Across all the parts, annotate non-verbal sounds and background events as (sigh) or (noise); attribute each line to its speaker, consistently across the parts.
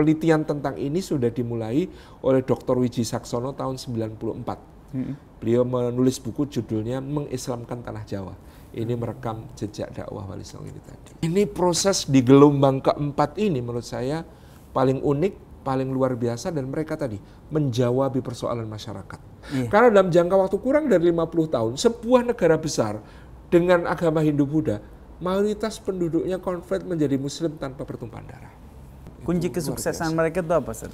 Speaker 1: Penelitian tentang ini sudah dimulai oleh Dr. Wiji Saksono tahun 94. Hmm. Beliau menulis buku judulnya Mengislamkan Tanah Jawa. Ini merekam jejak dakwah Wali Songo ini tadi. Ini proses di gelombang keempat ini menurut saya paling unik, paling luar biasa dan mereka tadi menjawabi persoalan masyarakat. Yeah. Karena dalam jangka waktu kurang dari 50 tahun, sebuah negara besar dengan agama Hindu Buddha, mayoritas penduduknya konvert menjadi muslim tanpa pertumpahan darah kunci kesuksesan mereka itu apa sih?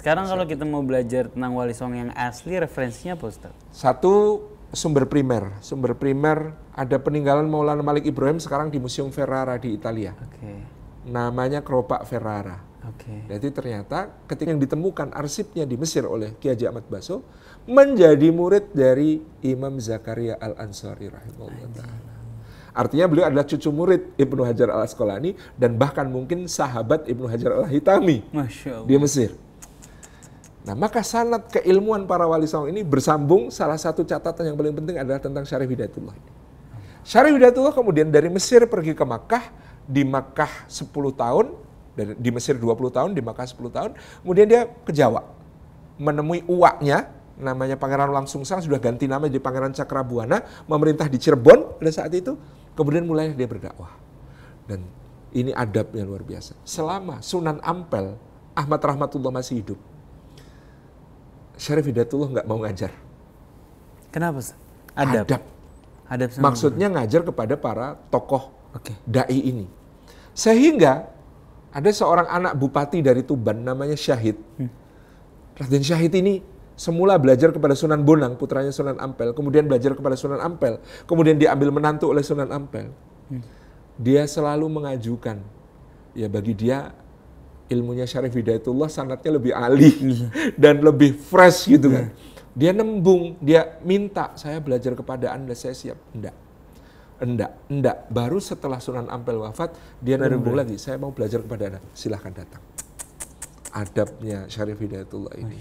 Speaker 2: Sekarang kalau kita mau belajar tentang Wali Song yang asli, referensinya apa Ustaz?
Speaker 1: Satu, sumber primer. Sumber primer ada peninggalan Maulana Malik Ibrahim sekarang di Museum Ferrara di Italia. Okay. Namanya Keropak Ferrara. Okay. Jadi ternyata ketika yang ditemukan arsipnya di Mesir oleh Kiai Haji Ahmad Baso menjadi murid dari Imam Zakaria Al Ansari rahimahullah Artinya beliau adalah cucu murid Ibnu Hajar Al Asqalani dan bahkan mungkin sahabat Ibnu Hajar Al Hitami di Mesir. Nah, maka sanat keilmuan para wali songo ini bersambung salah satu catatan yang paling penting adalah tentang Syarif Hidayatullah. Syarif Hidayatullah kemudian dari Mesir pergi ke Makkah, di Makkah 10 tahun, dari, di Mesir 20 tahun, di Makkah 10 tahun. Kemudian dia ke Jawa, menemui uaknya, namanya Pangeran Langsung Langsungsang, sudah ganti nama jadi Pangeran Cakrabuana, memerintah di Cirebon pada saat itu. Kemudian mulai dia berdakwah. Dan ini adab yang luar biasa. Selama Sunan Ampel, Ahmad Rahmatullah masih hidup, Syarif Hidayatullah nggak mau ngajar. Kenapa? Adab. Adab. Maksudnya ngajar kepada para tokoh okay. dai ini. Sehingga ada seorang anak bupati dari Tuban namanya Syahid. Hmm. Raden Syahid ini semula belajar kepada Sunan Bonang, putranya Sunan Ampel, kemudian belajar kepada Sunan Ampel, kemudian diambil menantu oleh Sunan Ampel. Hmm. Dia selalu mengajukan, ya bagi dia ilmunya Syarif Hidayatullah sanatnya lebih alih hmm. (laughs) dan lebih fresh gitu kan. Hmm. Dia nembung, dia minta saya belajar kepada Anda, saya siap. Enggak Enggak, enggak. Baru setelah Sunan Ampel wafat, dia nunggu lagi. Saya mau belajar kepada anak. Silahkan datang. Adabnya Syarif Hidayatullah ini.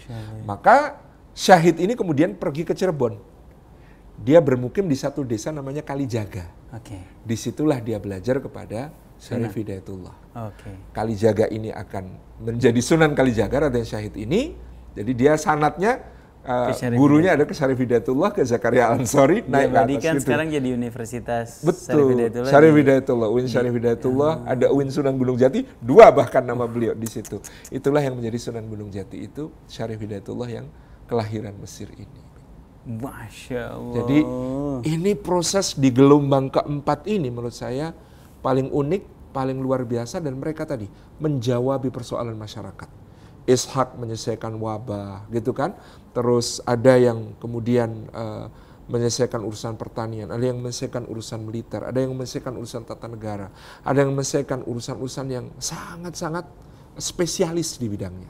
Speaker 1: Maka Syahid ini kemudian pergi ke Cirebon. Dia bermukim di satu desa namanya Kalijaga. Okay. Disitulah dia belajar kepada Syarif Hidayatullah. Okay. Kalijaga ini akan menjadi Sunan Kalijaga Raden Syahid ini. Jadi dia sanatnya Uh, gurunya ada ke Syarif Hidayatullah, ke Zakaria ya. Ansori, naik ke atas kan gitu. sekarang
Speaker 2: jadi universitas Betul. Iya. Syarif Hidayatullah. UIN Syarif ya.
Speaker 1: ada UIN Sunan Gunung Jati, dua bahkan nama beliau di situ. Itulah yang menjadi Sunan Gunung Jati itu Syarif Hidayatullah yang kelahiran Mesir ini.
Speaker 2: Masya
Speaker 1: Allah. Jadi ini proses di gelombang keempat ini menurut saya paling unik, paling luar biasa dan mereka tadi menjawabi persoalan masyarakat. Ishak menyelesaikan wabah, gitu kan? terus ada yang kemudian uh, menyelesaikan urusan pertanian, ada yang menyelesaikan urusan militer, ada yang menyelesaikan urusan tata negara, ada yang menyelesaikan urusan-urusan yang sangat-sangat spesialis di bidangnya.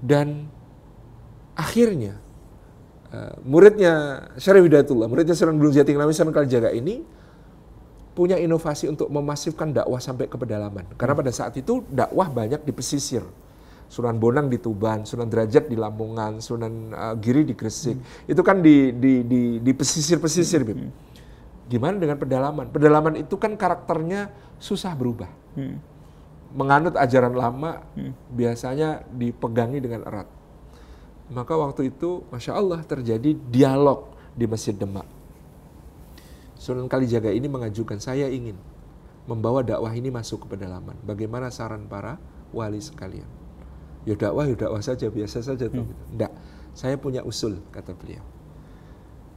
Speaker 1: Dan akhirnya uh, muridnya Syarif Hidayatullah, muridnya Sunan Gunung Jati Nami Sunan Kalijaga ini punya inovasi untuk memasifkan dakwah sampai ke pedalaman. Karena pada saat itu dakwah banyak di pesisir. Sunan Bonang di Tuban, Sunan Derajat di Lamongan, Sunan uh, Giri di Gresik. Hmm. Itu kan di di di, di pesisir-pesisir, Hmm. Gimana dengan pedalaman? Pedalaman itu kan karakternya susah berubah. Hmm. Menganut ajaran lama hmm. biasanya dipegangi dengan erat. Maka waktu itu, masya Allah terjadi dialog di Masjid Demak. Sunan Kalijaga ini mengajukan saya ingin membawa dakwah ini masuk ke pedalaman. Bagaimana saran para wali sekalian? ya dakwah ya dakwah saja biasa saja tuh. Hmm. Enggak. Gitu. Saya punya usul kata beliau.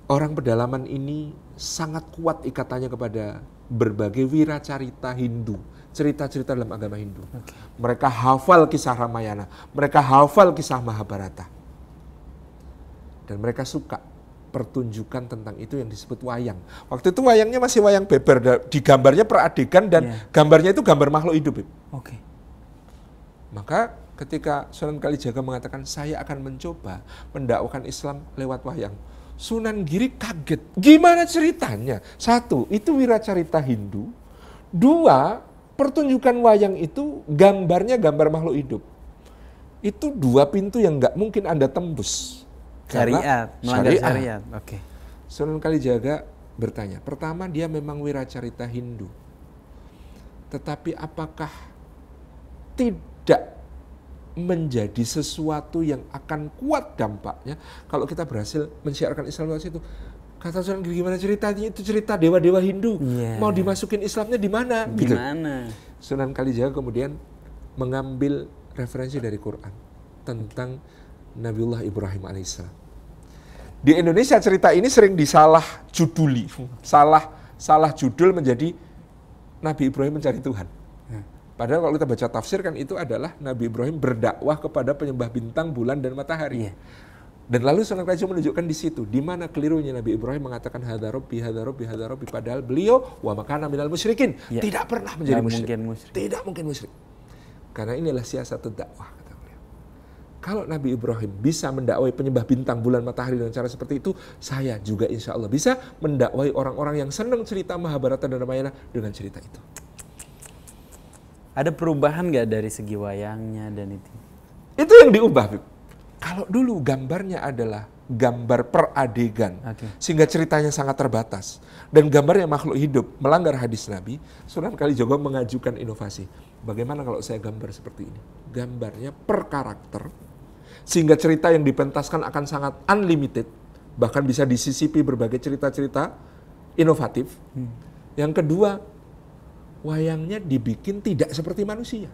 Speaker 1: Orang pedalaman ini sangat kuat ikatannya kepada berbagai wiracarita Hindu, cerita-cerita dalam agama Hindu. Okay. Mereka hafal kisah Ramayana, mereka hafal kisah Mahabharata. Dan mereka suka pertunjukan tentang itu yang disebut wayang. Waktu itu wayangnya masih wayang beber, di gambarnya peradegan dan yeah. gambarnya itu gambar makhluk hidup. Oke. Okay. Maka ketika Sunan Kalijaga mengatakan saya akan mencoba mendakwakan Islam lewat wayang. Sunan Giri kaget. Gimana ceritanya? Satu, itu wiracarita Hindu. Dua, pertunjukan wayang itu gambarnya gambar makhluk hidup. Itu dua pintu yang nggak mungkin Anda tembus. Syariat, melanggar syariat. syariat. Okay. Sunan Kalijaga bertanya. Pertama, dia memang wiracarita Hindu. Tetapi apakah tidak menjadi sesuatu yang akan kuat dampaknya kalau kita berhasil mensiarkan Islam lewat situ. Kata Sunan Giri gimana ceritanya itu cerita dewa-dewa Hindu yeah. mau dimasukin Islamnya di mana? Di gitu. Sunan Kalijaga kemudian mengambil referensi dari Quran tentang Nabiullah Ibrahim alaihissalam. Di Indonesia cerita ini sering disalah juduli, hmm. salah salah judul menjadi Nabi Ibrahim mencari Tuhan. Padahal kalau kita baca tafsir kan itu adalah Nabi Ibrahim berdakwah kepada penyembah bintang, bulan, dan matahari. Yeah. Dan lalu Sunan Kalijogo menunjukkan di situ di mana kelirunya Nabi Ibrahim mengatakan hadarobi, hadarobi, hadarobi, padahal beliau wa makana minal musyrikin ya. tidak pernah menjadi musyrik. musyrik. Tidak mungkin musyrik. Karena inilah siasat dakwah kata beliau. Kalau Nabi Ibrahim bisa mendakwai penyembah bintang, bulan, matahari dengan cara seperti itu, saya juga insya Allah bisa mendakwai orang-orang yang senang cerita Mahabharata dan Ramayana dengan cerita itu. Ada perubahan nggak dari segi wayangnya dan itu? Itu yang diubah. Kalau dulu gambarnya adalah gambar peradegan. okay. sehingga ceritanya sangat terbatas. Dan gambarnya makhluk hidup melanggar hadis Nabi. Sunan Kalijogo mengajukan inovasi. Bagaimana kalau saya gambar seperti ini? Gambarnya per karakter, sehingga cerita yang dipentaskan akan sangat unlimited, bahkan bisa disisipi berbagai cerita-cerita inovatif. Hmm. Yang kedua, wayangnya dibikin tidak seperti manusia.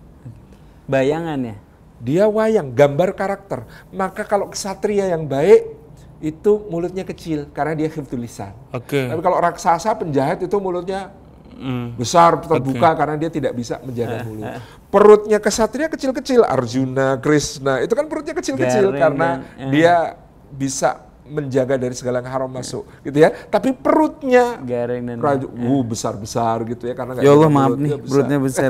Speaker 1: Bayangannya. Dia wayang, gambar karakter. Maka kalau kesatria yang baik itu mulutnya kecil karena dia hifdzul tulisan. Oke. Okay. Tapi kalau raksasa penjahat itu mulutnya mm. besar terbuka okay. karena dia tidak bisa menjaga (laughs) mulut. Perutnya kesatria kecil-kecil, Arjuna, Krishna itu kan perutnya kecil-kecil karena kan, ya. dia bisa menjaga dari segala yang haram masuk gitu ya tapi perutnya garing dan raju, ya. uh, besar besar gitu ya karena ya Allah maaf nih besar. perutnya besar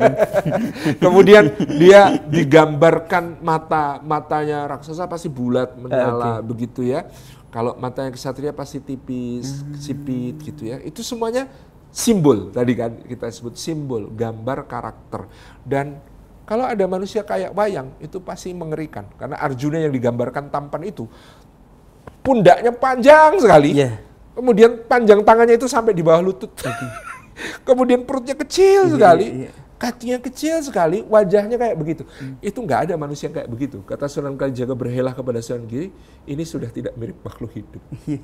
Speaker 1: (laughs) kemudian dia digambarkan mata matanya raksasa pasti bulat menyala eh, okay. begitu ya kalau matanya kesatria pasti tipis hmm. sipit gitu ya itu semuanya simbol tadi kan kita sebut simbol gambar karakter dan kalau ada manusia kayak wayang itu pasti mengerikan karena Arjuna yang digambarkan tampan itu pundaknya panjang sekali. Yeah. Kemudian panjang tangannya itu sampai di bawah lutut. Okay. (laughs) Kemudian perutnya kecil yeah, sekali. Yeah, yeah. Kakinya kecil sekali, wajahnya kayak begitu. Hmm. Itu nggak ada manusia yang kayak begitu. Kata Sunan Kalijaga berhelah kepada Sunan Giri, ini sudah tidak mirip makhluk hidup. Iya.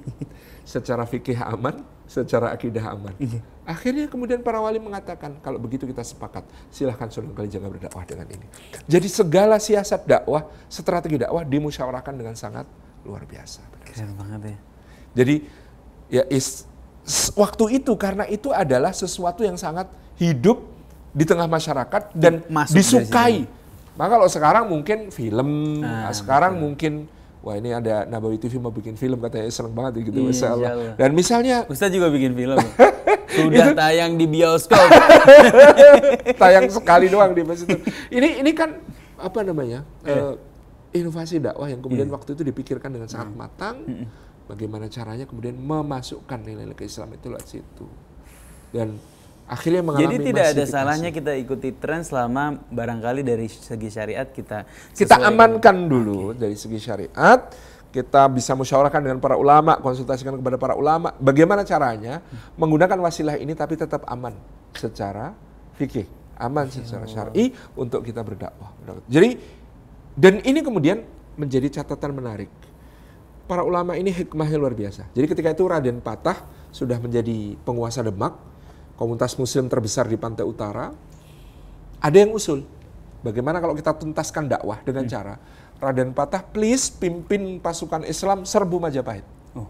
Speaker 1: secara fikih aman, secara akidah aman. Iya. Akhirnya kemudian para wali mengatakan, kalau begitu kita sepakat, silahkan Sunan Kalijaga berdakwah dengan ini. Jadi segala siasat dakwah, strategi dakwah dimusyawarahkan dengan sangat luar biasa. Keren banget ya. Jadi ya is, waktu itu karena itu adalah sesuatu yang sangat hidup di tengah masyarakat dan Masuk disukai. Maka kalau sekarang mungkin film, ah, nah, sekarang betul. mungkin wah ini ada Nabawi TV mau bikin film katanya seneng banget gitu iya, misalnya. Iya. Dan misalnya
Speaker 2: Ustaz juga bikin film. (laughs) Sudah itu, (laughs) tayang di bioskop.
Speaker 1: (laughs) tayang sekali doang di masjid. Ini ini kan apa namanya? Yeah. Uh, eh, inovasi dakwah yang kemudian yeah. Hmm. waktu itu dipikirkan dengan sangat yeah. Hmm. matang hmm. bagaimana caranya kemudian memasukkan nilai-nilai Islam itu lewat situ dan akhirnya mengalami jadi tidak ada salahnya kita ikuti tren selama barangkali dari segi syariat kita kita amankan dulu okay. dari segi syariat kita bisa musyawarahkan dengan para ulama, konsultasikan kepada para ulama, bagaimana caranya menggunakan wasilah ini tapi tetap aman secara fikih, aman secara syar'i untuk kita berdakwah. Jadi dan ini kemudian menjadi catatan menarik. Para ulama ini hikmahnya luar biasa. Jadi ketika itu Raden Patah sudah menjadi penguasa Demak, komunitas muslim terbesar di pantai utara, ada yang usul, bagaimana kalau kita tuntaskan dakwah dengan hmm. cara Raden Patah please pimpin pasukan Islam serbu Majapahit. Oh.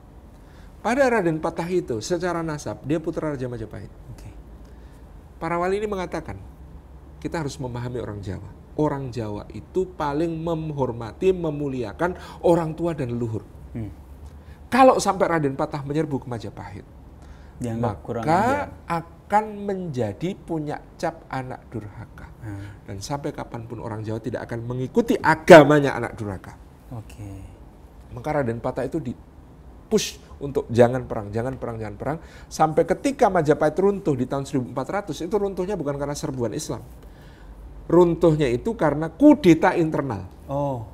Speaker 1: Pada Raden Patah itu secara nasab dia putra Raja Majapahit. Okay. Para wali ini mengatakan kita harus memahami orang Jawa orang Jawa itu paling menghormati, memuliakan orang tua dan leluhur. Hmm. Kalau sampai Raden Patah menyerbu ke Majapahit, Dianggap maka akan menjadi punya cap anak durhaka. Hmm. Dan sampai kapanpun orang Jawa tidak akan mengikuti agamanya anak durhaka. Oke. Okay. Maka Raden Patah itu di push untuk jangan perang, jangan perang, jangan perang. Sampai ketika Majapahit runtuh di tahun 1400, itu runtuhnya bukan karena serbuan Islam runtuhnya itu karena kudeta internal. Oh.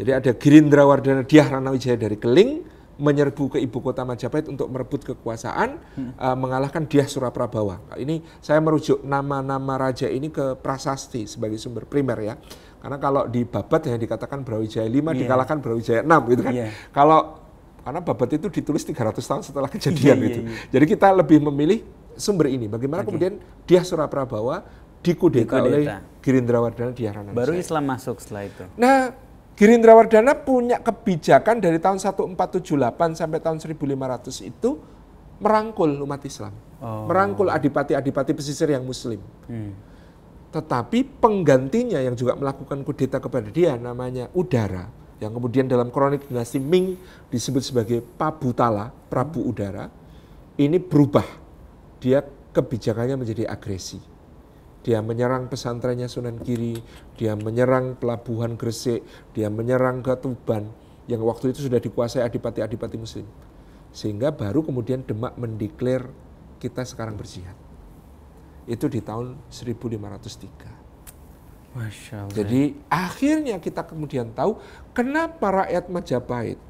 Speaker 1: Jadi ada Gerindra Wardana Diah Ranawijaya dari Keling menyerbu ke ibu kota Majapahit untuk merebut kekuasaan, hmm. uh, mengalahkan Diah Suraprabawa. Nah, ini saya merujuk nama-nama raja ini ke prasasti sebagai sumber primer ya. Karena kalau di Babat yang dikatakan Brawijaya 5 yeah. dikalahkan Brawijaya 6 gitu kan. Yeah. Kalau karena Babat itu ditulis 300 tahun setelah kejadian yeah, yeah, itu. Yeah, yeah. Jadi kita lebih memilih sumber ini. Bagaimana okay. kemudian Diah Suraprabawa dikudeta, dikudeta. oleh Girindra Wardana di Haranam. Baru Islam
Speaker 2: masuk setelah itu.
Speaker 1: Nah, Girindra Wardana punya kebijakan dari tahun 1478 sampai tahun 1500 itu merangkul umat Islam. Oh. Merangkul adipati-adipati pesisir yang muslim. Hmm. Tetapi penggantinya yang juga melakukan kudeta kepada dia namanya Udara yang kemudian dalam kronik dinasti Ming disebut sebagai Pabutala, Prabu Udara, ini berubah. Dia kebijakannya menjadi agresi dia menyerang pesantrennya Sunan Giri, dia menyerang pelabuhan Gresik, dia menyerang ke yang waktu itu sudah dikuasai adipati-adipati muslim. Sehingga baru kemudian Demak mendeklar kita sekarang berjihad. Itu di tahun 1503.
Speaker 2: Masya Allah. Jadi
Speaker 1: akhirnya kita kemudian tahu kenapa rakyat Majapahit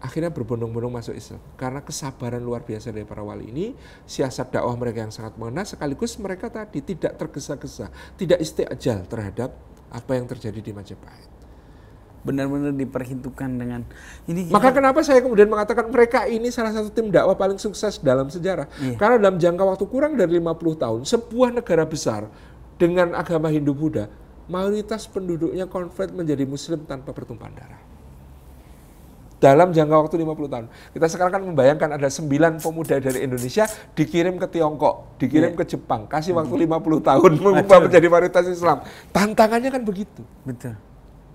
Speaker 1: akhirnya berbondong-bondong masuk Islam karena kesabaran luar biasa dari para wali ini siasat dakwah mereka yang sangat mengena sekaligus mereka tadi tidak tergesa-gesa tidak istiajal terhadap apa yang terjadi di Majapahit benar-benar diperhitungkan dengan ini kita... maka kenapa saya kemudian mengatakan mereka ini salah satu tim dakwah paling sukses dalam sejarah iya. karena dalam jangka waktu kurang dari 50 tahun sebuah negara besar dengan agama Hindu Buddha mayoritas penduduknya konvert menjadi muslim tanpa pertumpahan darah dalam jangka waktu 50 tahun. Kita sekarang kan membayangkan ada 9 pemuda dari Indonesia dikirim ke Tiongkok, dikirim yeah. ke Jepang, kasih waktu hmm. 50 tahun mengubah Aduh. menjadi mayoritas Islam. Tantangannya kan begitu. Betul.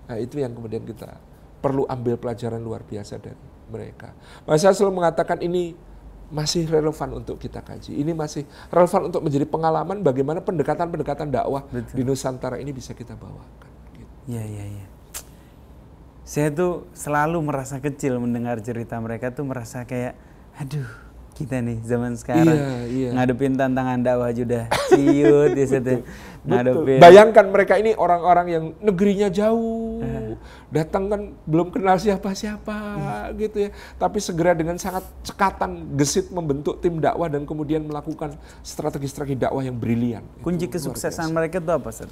Speaker 1: Nah, itu yang kemudian kita perlu ambil pelajaran luar biasa dari mereka. Mas saya selalu mengatakan ini masih relevan untuk kita kaji. Ini masih relevan untuk menjadi pengalaman bagaimana pendekatan-pendekatan dakwah Betul. di Nusantara ini bisa kita bawakan. Iya,
Speaker 2: gitu. iya, iya. iya saya tuh selalu merasa kecil mendengar cerita mereka tuh merasa kayak aduh kita nih zaman sekarang iya, iya. ngadepin tantangan dakwah sudah ciut ya betul, ngadepin bayangkan
Speaker 1: mereka ini orang-orang yang negerinya jauh iya. datang kan belum kenal siapa-siapa uh. gitu ya tapi segera dengan sangat cekatan gesit membentuk tim dakwah dan kemudian melakukan strategi-strategi dakwah yang brilian kunci Itu kesuksesan mereka itu apa sih?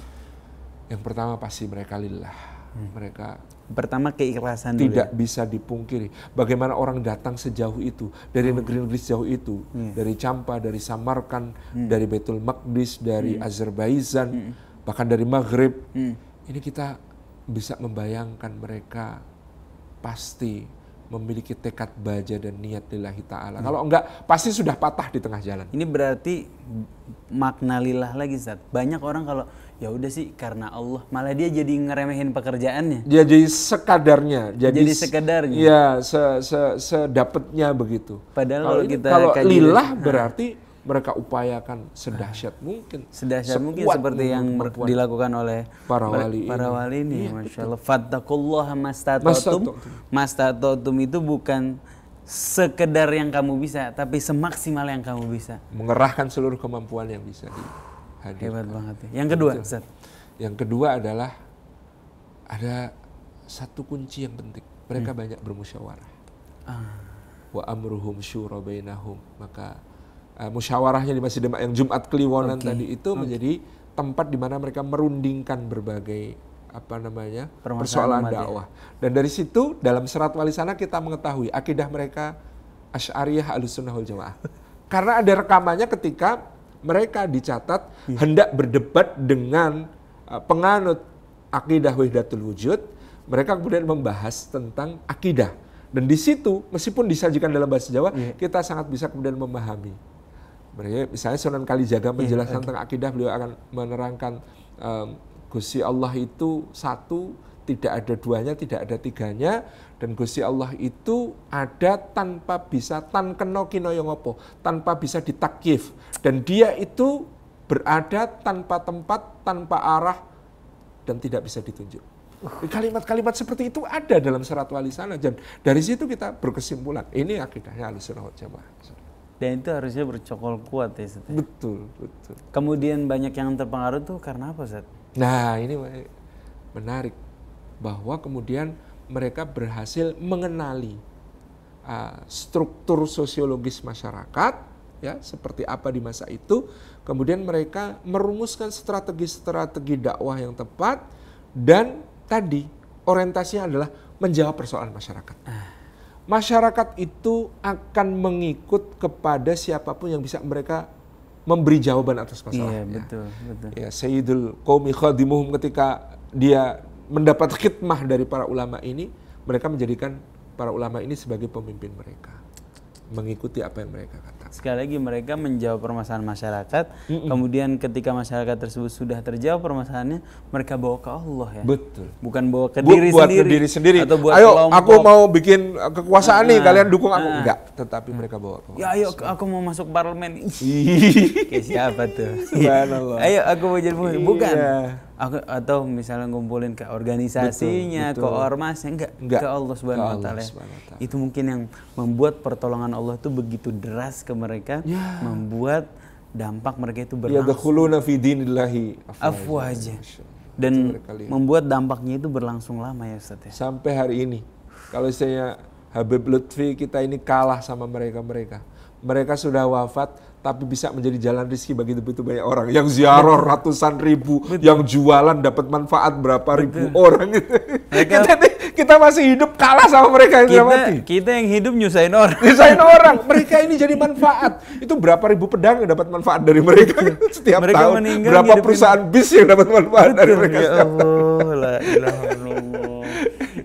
Speaker 1: yang pertama pasti mereka lillah hmm. mereka pertama keikhlasan tidak dulu ya. bisa dipungkiri bagaimana orang datang sejauh itu dari hmm. negeri-negeri hmm. sejauh itu hmm. dari Campa dari Samarkand, hmm. dari Betul Maqdis dari hmm. Azerbaijan hmm. bahkan dari Maghrib hmm. ini kita bisa membayangkan mereka pasti memiliki tekad baja dan niat lillahi ta'ala. Hmm. Kalau enggak, pasti sudah patah di tengah jalan. Ini berarti makna lillah lagi,
Speaker 2: Zat. Banyak orang kalau, ya udah sih karena Allah, malah dia jadi ngeremehin pekerjaannya. Jadi
Speaker 1: sekadarnya. Jadi, jadi sekadarnya. Ya, se, se, sedapetnya begitu. Padahal kalau, kita... Kalau lillah berarti mereka upayakan sedahsyat mungkin. Sedahsyat mungkin seperti yang
Speaker 2: dilakukan oleh para wali para ini. wali ini, ya, masya Allah. Fattakullah mastatotum. Mastatotum itu bukan sekedar yang kamu
Speaker 1: bisa, tapi semaksimal yang kamu bisa. Mengerahkan seluruh kemampuan yang bisa dihadirkan. Hebat banget. Ya. Yang kedua, Ustaz. Yang kedua adalah ada satu kunci yang penting. Mereka hmm. banyak bermusyawarah. Ah. Wa amruhum syura bainahum. Maka uh, musyawarahnya di Masjid Demak yang Jumat Kliwonan okay. tadi itu okay. menjadi tempat di mana mereka merundingkan berbagai apa namanya Permasalahan persoalan dakwah. Ya. Dan dari situ dalam serat wali sana kita mengetahui akidah mereka Asy'ariyah Ahlussunnah wal Jamaah. (laughs) Karena ada rekamannya ketika mereka dicatat yeah. hendak berdebat dengan uh, penganut akidah wahdatul wujud, mereka kemudian membahas tentang akidah. Dan di situ meskipun disajikan dalam bahasa Jawa, yeah. kita sangat bisa kemudian memahami Berarti misalnya Sunan Kalijaga iya, menjelaskan yeah, okay. tentang akidah, beliau akan menerangkan um, Gusti Allah itu satu, tidak ada duanya, tidak ada tiganya, dan Gusti Allah itu ada tanpa bisa tan keno kino yongopo, tanpa bisa ditakif, dan dia itu berada tanpa tempat, tanpa arah, dan tidak bisa ditunjuk. Uh. Kalimat-kalimat seperti itu ada dalam serat wali sana dan dari situ kita berkesimpulan ini akidahnya alusunah jamaah dan itu harusnya bercokol kuat ya Seth. Ya? Betul, betul. Kemudian banyak yang terpengaruh tuh karena apa Seth? Nah ini menarik bahwa kemudian mereka berhasil mengenali uh, struktur sosiologis masyarakat ya seperti apa di masa itu kemudian mereka merumuskan strategi-strategi dakwah yang tepat dan tadi orientasinya adalah menjawab persoalan masyarakat. Ah masyarakat itu akan mengikut kepada siapapun yang bisa mereka memberi jawaban atas masalahnya. Iya, ya. betul, betul. Ya, Sayyidul Qaumi khadimuhum ketika dia mendapat khidmah dari para ulama ini, mereka menjadikan para ulama ini sebagai pemimpin mereka. Mengikuti
Speaker 2: apa yang mereka katakan sekali lagi mereka menjawab permasalahan masyarakat. Mm -mm. Kemudian ketika masyarakat tersebut sudah terjawab permasalahannya, mereka bawa ke Allah ya. Betul. Bukan bawa ke diri buat sendiri. Buat diri sendiri. Atau buat ayo kelompok. aku mau bikin uh, kekuasaan nah, nih, ah, kalian dukung nah. aku ah. enggak,
Speaker 1: tetapi nah. mereka bawa ke
Speaker 2: Ya ayo aku mau masuk parlemen. Kayak siapa
Speaker 1: tuh? Subhanallah. ayo aku mau jadi bukan. Iya
Speaker 2: aku atau misalnya ngumpulin ke organisasinya, betul, betul. ke ya enggak, enggak ke Allah Subhanahu wa taala. Itu mungkin yang membuat pertolongan Allah itu begitu deras ke mereka, ya. membuat dampak mereka itu ya berlangsung.
Speaker 1: Ya fi afwaja. Dan membuat dampaknya itu berlangsung lama ya Ustaz ya. Sampai hari ini. Kalau saya Habib Lutfi kita ini kalah sama mereka-mereka. Mereka sudah wafat tapi bisa menjadi jalan rizki bagi begitu banyak orang yang ziarah ratusan ribu, Betul. yang jualan dapat manfaat berapa Betul. ribu orang. (laughs) Mereka, kita, kita masih hidup kalah sama mereka yang kita, mati. Kita yang hidup nyusahin orang. (laughs) Nyusahin orang. Mereka ini jadi manfaat. Itu berapa ribu pedang yang dapat manfaat dari mereka (laughs) setiap mereka tahun. Berapa hidupin. perusahaan bis yang dapat manfaat Betul, dari mereka ya setiap Allah, tahun.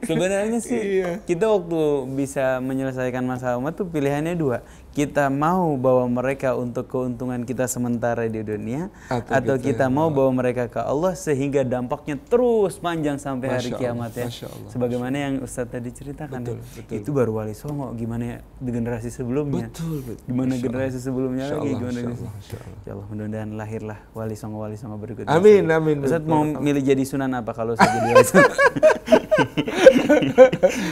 Speaker 2: Sebenarnya sih iya. kita waktu bisa menyelesaikan masalah umat tuh pilihannya dua kita mau bawa mereka untuk keuntungan kita sementara di dunia atau, atau kita, mau bawa mereka ke Allah sehingga dampaknya terus panjang sampai Masya hari Allah, kiamat ya. Masya Allah, Sebagaimana yang Ustadz tadi ceritakan. Ya. Betul, betul. Itu baru wali songo gimana ya di generasi sebelumnya. Betul, betul. Gimana Masya generasi Allah. sebelumnya Masya lagi Allah, gimana Masya Allah, Ya Allah mudah-mudahan lahirlah wali songo wali songo berikutnya.
Speaker 1: Amin amin. Ustadz mau amin. milih jadi sunan apa kalau saya jadi wali songo? (laughs)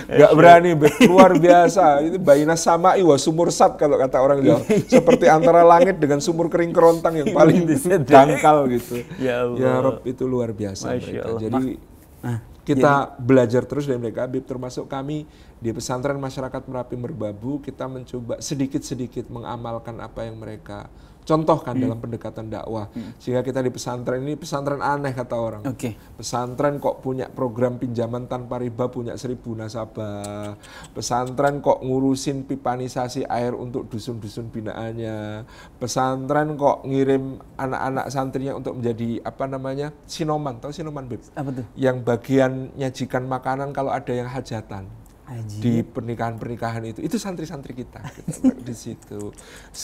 Speaker 1: Gak berani, luar biasa. Itu bayina sama iwa sumur sat kalau kata orang Jawa iya. seperti antara langit dengan sumur kering kerontang yang paling ya. dangkal gitu. Ya, Allah. ya Rob itu luar biasa Masya mereka. Allah. Jadi nah, nah kita ya. belajar terus dari mereka Habib termasuk kami di pesantren masyarakat Merapi Merbabu kita mencoba sedikit-sedikit mengamalkan apa yang mereka Contohkan hmm. dalam pendekatan dakwah. Hmm. Sehingga kita di pesantren ini pesantren aneh kata orang. Okay. Pesantren kok punya program pinjaman tanpa riba punya seribu nasabah. Pesantren kok ngurusin pipanisasi air untuk dusun-dusun binaannya. Pesantren kok ngirim anak-anak santrinya untuk menjadi apa namanya sinoman, tahu sinoman beb? Apa tuh? Yang bagian nyajikan makanan kalau ada yang hajatan. Aji. di pernikahan-pernikahan itu itu santri-santri kita gitu, (laughs) di situ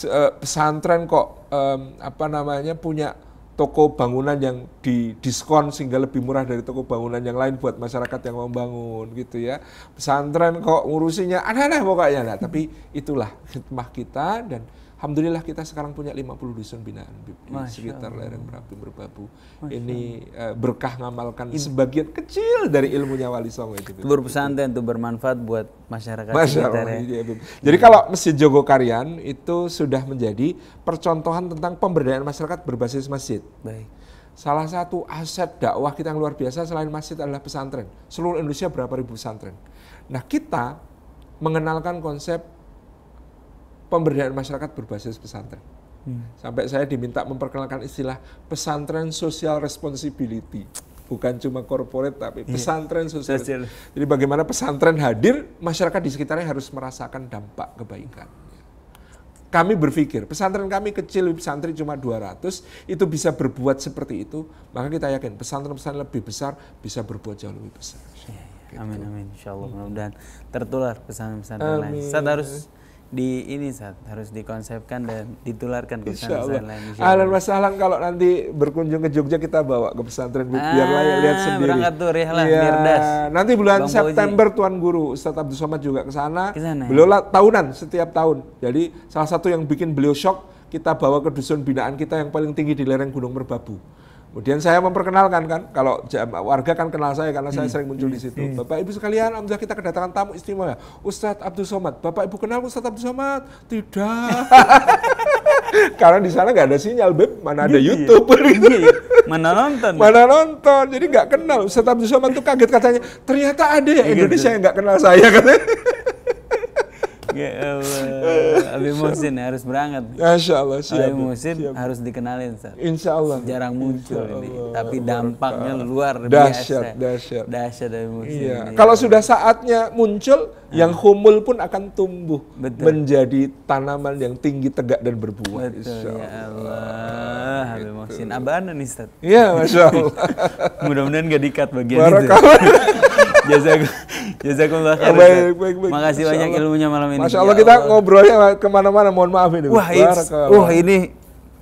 Speaker 1: eh, pesantren kok um, apa namanya punya toko bangunan yang didiskon sehingga lebih murah dari toko bangunan yang lain buat masyarakat yang membangun gitu ya pesantren kok ngurusinya aneh-aneh pokoknya nah tapi itulah hikmah kita dan Alhamdulillah kita sekarang punya 50 dusun binaan di sekitar lereng Merapi Merbabu. Ini eh, berkah ngamalkan sebagian kecil dari ilmunya Wali Songo itu. Bib. pesantren itu bermanfaat buat masyarakat masyarakat ya. iya, iya. Jadi kalau Masjid Jogokarian itu sudah menjadi percontohan tentang pemberdayaan masyarakat berbasis masjid. Baik. Salah satu aset dakwah kita yang luar biasa selain masjid adalah pesantren. Seluruh Indonesia berapa ribu pesantren. Nah, kita mengenalkan konsep pemberdayaan masyarakat berbasis pesantren. Hmm. Sampai saya diminta memperkenalkan istilah pesantren social responsibility. Bukan cuma corporate tapi iya. pesantren sosial. sosial. Jadi bagaimana pesantren hadir, masyarakat di sekitarnya harus merasakan dampak kebaikan. Kami berpikir, pesantren kami kecil, santri cuma 200, itu bisa berbuat seperti itu, maka kita yakin pesantren-pesantren lebih besar bisa berbuat jauh lebih besar. Yeah, iya. Gitu. Amin, amin. Insya Allah, mudah-mudahan tertular pesantren-pesantren lain. Saya harus di ini saat harus dikonsepkan
Speaker 2: dan ditularkan ke pesantren lain. Alan
Speaker 1: kalau nanti berkunjung ke Jogja kita bawa ke pesantren ah, biar layak lihat sendiri. Berangkat tuh lah, ya, Nanti bulan Bang September Tuan Guru Ustaz Abdul Somad juga ke sana. Beliau ya? tahunan setiap tahun. Jadi salah satu yang bikin beliau shock kita bawa ke dusun binaan kita yang paling tinggi di lereng Gunung Merbabu. Kemudian saya memperkenalkan kan, kalau warga kan kenal saya karena saya hmm, sering muncul hmm. di situ. Hmm. Bapak Ibu sekalian, alhamdulillah kita kedatangan tamu istimewa. Ustadz Abdul Somad. Bapak Ibu kenal Ustadz Abdul Somad? Tidak. (laughs) karena di sana nggak ada sinyal, Beb. Mana ada gitu ya? youtuber YouTube. Gitu. Iya, iya.
Speaker 2: Mana nonton? Mana
Speaker 1: nonton. Jadi nggak kenal. Ustadz Abdul Somad tuh kaget katanya, ternyata ada ya iya, Indonesia gitu. yang nggak kenal saya. (laughs) Katanya
Speaker 2: ya Abi Musin harus berangkat. Insya Allah siap. Abi Musin harus dikenalin. Sir. Insya Allah. Jarang muncul ini, tapi dampaknya luar biasa. Dahsyat, dahsyat. Dahsyat Abi Musin. Iya. Kalau
Speaker 1: sudah saatnya muncul, hmm. yang humul pun akan tumbuh Betul. menjadi tanaman yang tinggi, tegak dan berbuah.
Speaker 2: Betul, Insya ya Allah. Abi gitu. Musin, abahana nih Ustaz. Iya, Masya Allah. (laughs) Mudah-mudahan gak dikat bagian Barakal. itu. (laughs)
Speaker 1: (laughs)
Speaker 2: Jazakumullah ya, khair. Baik, baik, baik. Makasih Masya banyak ilmunya malam ini. Masya Allah ya kita
Speaker 1: Allah. ngobrolnya kemana-mana. Mohon maaf ini.
Speaker 2: Wah, wah ini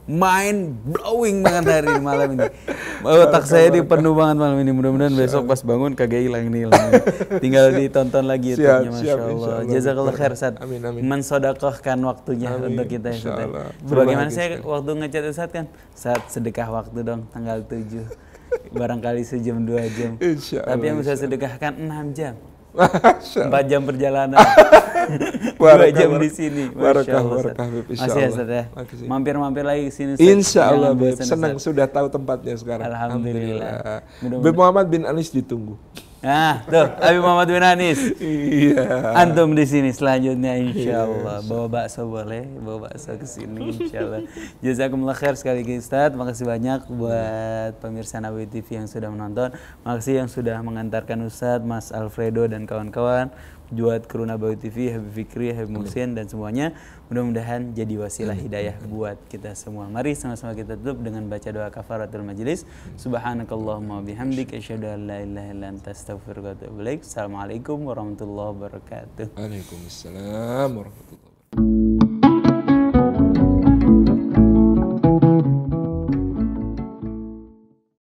Speaker 2: Main blowing banget hari ini malam ini. (laughs) Otak saya di penuh banget malam ini. Mudah-mudahan besok pas bangun kagak hilang nih (laughs) Tinggal ditonton lagi ya Masya Allah. Jazakallah khair Ustaz. Amin amin. Mensodakohkan waktunya amin. untuk kita Bagaimana saya waktu ngechat Ustaz kan? Saat sedekah waktu dong tanggal 7 barangkali sejam dua jam. Insya Allah, Tapi yang bisa sedekahkan enam jam. Empat jam perjalanan. (laughs) Dua jam di sini. Barakah, barakah, Masih ya, ya. Mampir-mampir lagi ke sini. Insya Allah, Senang
Speaker 1: sudah tahu tempatnya sekarang. Alhamdulillah. Alhamdulillah. Muhammad bin Anis ditunggu.
Speaker 2: Nah, tuh Abi Muhammad bin Anis. Iya. Antum di sini selanjutnya Insyaallah iya. Bawa bakso boleh, bawa bakso ke sini insya Allah. Jazakumullah khair sekali lagi Ustaz. Makasih banyak buat pemirsa Nabi TV yang sudah menonton. Makasih yang sudah mengantarkan Ustaz, Mas Alfredo dan kawan-kawan. Buat Kruna Bawi TV, Habib Fikri, Habib Muhsin dan semuanya. Mudah-mudahan jadi wasilah hidayah buat kita semua. Mari sama-sama kita tutup dengan baca doa kafaratul majelis. Subhanakallahumma bihamdik asyhadu an la ilaha illa anta astaghfiruka wa atubu ilaik. Assalamualaikum warahmatullahi wabarakatuh. Waalaikumsalam warahmatullahi wabarakatuh.